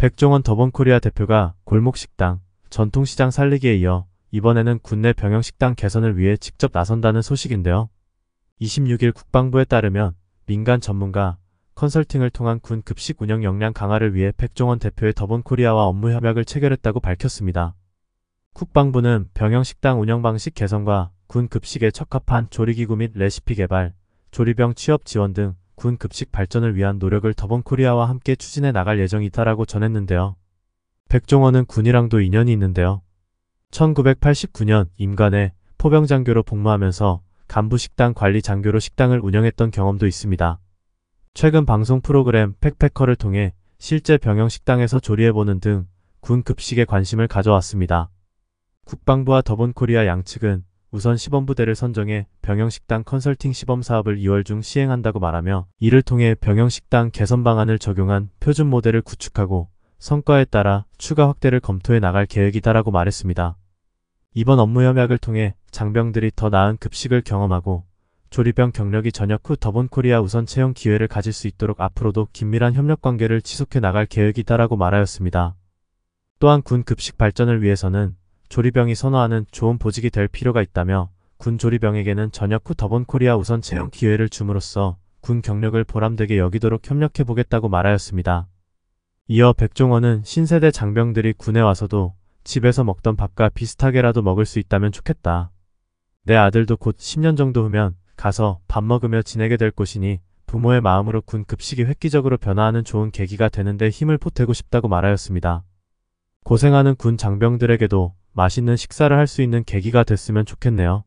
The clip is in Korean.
백종원 더번코리아 대표가 골목식당, 전통시장 살리기에 이어 이번에는 군내 병영식당 개선을 위해 직접 나선다는 소식인데요. 26일 국방부에 따르면 민간 전문가, 컨설팅을 통한 군 급식 운영 역량 강화를 위해 백종원 대표의 더번코리아와 업무 협약을 체결했다고 밝혔습니다. 국방부는 병영식당 운영 방식 개선과 군 급식에 적합한 조리기구 및 레시피 개발, 조리병 취업 지원 등군 급식 발전을 위한 노력을 더본 코리아와 함께 추진해 나갈 예정이다라고 전했는데요. 백종원은 군이랑도 인연이 있는데요. 1989년 임관에 포병장교로 복무하면서 간부식당 관리장교로 식당을 운영했던 경험도 있습니다. 최근 방송 프로그램 팩패커를 통해 실제 병영식당에서 조리해보는 등 군 급식에 관심을 가져왔습니다. 국방부와 더본코리아 양측은 우선 시범부대를 선정해 병영식당 컨설팅 시범사업을 2월 중 시행한다고 말하며 이를 통해 병영식당 개선 방안을 적용한 표준 모델을 구축하고 성과에 따라 추가 확대를 검토해 나갈 계획이다라고 말했습니다. 이번 업무협약을 통해 장병들이 더 나은 급식을 경험하고 조리병 경력이 전역 후 더본코리아 우선 채용 기회를 가질 수 있도록 앞으로도 긴밀한 협력관계를 지속해 나갈 계획이다라고 말하였습니다. 또한 군 급식 발전을 위해서는 조리병이 선호하는 좋은 보직이 될 필요가 있다며 군 조리병에게는 전역 후 더본코리아 우선 채용 기회를 줌으로써 군 경력을 보람되게 여기도록 협력해보겠다고 말하였습니다. 이어 백종원은 신세대 장병들이 군에 와서도 집에서 먹던 밥과 비슷하게라도 먹을 수 있다면 좋겠다. 내 아들도 곧 10년 정도 후면 가서 밥 먹으며 지내게 될곳이니 부모의 마음으로 군 급식이 획기적으로 변화하는 좋은 계기가 되는데 힘을 보태고 싶다고 말하였습니다. 고생하는 군 장병들에게도 맛있는 식사를 할 수 있는 계기가 됐으면 좋겠네요.